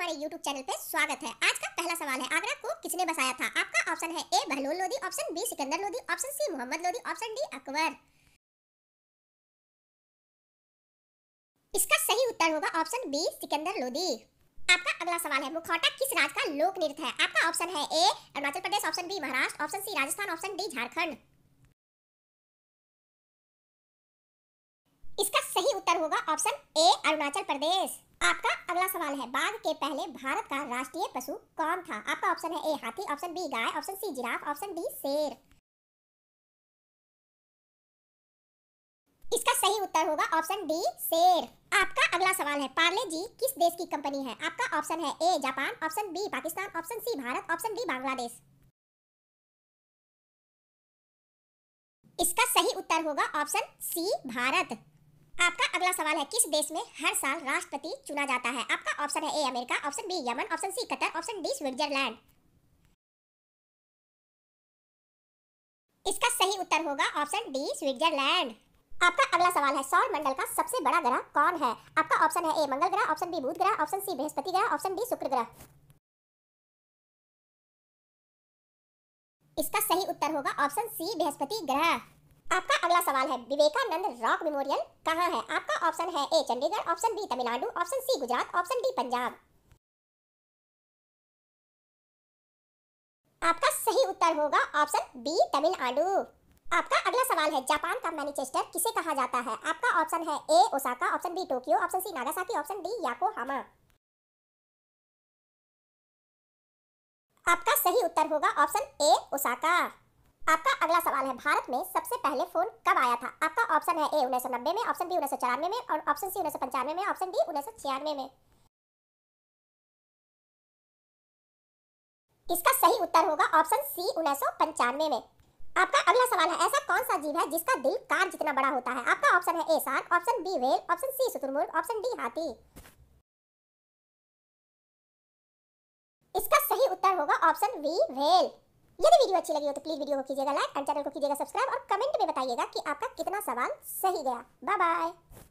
हमारे YouTube channel पे स्वागत है आज का पहला सवाल है आगरा को किसने बसाया था आपका ऑप्शन है A Bahlol Lodi option B Sikandar Lodi option C Mohammad Lodi option D Akbar इसका सही उत्तर होगा ऑप्शन बी सिकंदर लोधी आपका अगला सवाल है मुखौटा किस राज्य का लोक नृत्य है आपका ऑप्शन है A Arunachal Pradesh option B Maharashtra option C Rajasthan option D Jharkhand इसका सही उत्तर होगा ऑप्शन ए अरुणाचल प्रदेश आपका अगला सवाल है बाघ के पहले भारत का राष्ट्रीय पशु कौन था आपका ऑप्शन है ए हाथी ऑप्शन बी गाय option C giraffe option D शेर इसका सही उत्तर होगा ऑप्शन डी शेर आपका अगला सवाल है पार्ले जी किस देश की कंपनी है आपका ऑप्शन है A Japan option B Pakistan option C Bharat option D Bangladesh इसका सही उत्तर होगा ऑप्शन सी भारत आपका अगला सवाल है किस देश में हर साल राष्ट्रपति चुना जाता है आपका ऑप्शन है A America option B Yemen option C Qatar option D Switzerland इसका सही उत्तर होगा ऑप्शन डी स्विट्जरलैंड आपका अगला सवाल है सौर मंडल का सबसे बड़ा ग्रह कौन है आपका ऑप्शन है ए मंगल ग्रह ऑप्शन बी बुध ग्रह ऑप्शन सी बृहस्पति ग्रह ऑप्शन डी शुक्र ग्रह इसका सही उत्तर होगा ऑप्शन सी बृहस्पति ग्रह आपका अगला सवाल है विवेकानंद रॉक मेमोरियल कहाँ है आपका ऑप्शन है A Chandigarh option B Tamil Nadu option C Gujarat option D Punjab आपका सही उत्तर होगा ऑप्शन बी तमिलनाडु आपका अगला सवाल है जापान का मैनिचेस्टर किसे कहा जाता है आपका ऑप्शन है A Osaka option B Tokyo option C Nagasaki option D Yokohama आपका सही उत्तर होगा ऑप्शन ए ओसाका आपका अगला सवाल है भारत में सबसे पहले फोन कब आया था आपका ऑप्शन है ए उन्नीस में ऑप्शन बी उन्नीस में और ऑप्शन सी उन्नीस में ऑप्शन डी उन्नीस में इसका सही उत्तर होगा ऑप्शन सी उन्नीस में आपका अगला सवाल है ऐसा कौन सा जीव है जिसका दिल कार जितना बड़ा होता है आपका ऑप्शन है A shark option B whale option C शुतुरमुर्ग ऑप्शन डी हाथी इसका सही उत्तर होगा ऑप्शन बी वेल यदि वीडियो अच्छी लगी हो तो प्लीज वीडियो को कीजिएगा लाइक और चैनल को कीजिएगा सब्सक्राइब और कमेंट में बताइएगा कि आपका कितना सवाल सही गया बाय बाय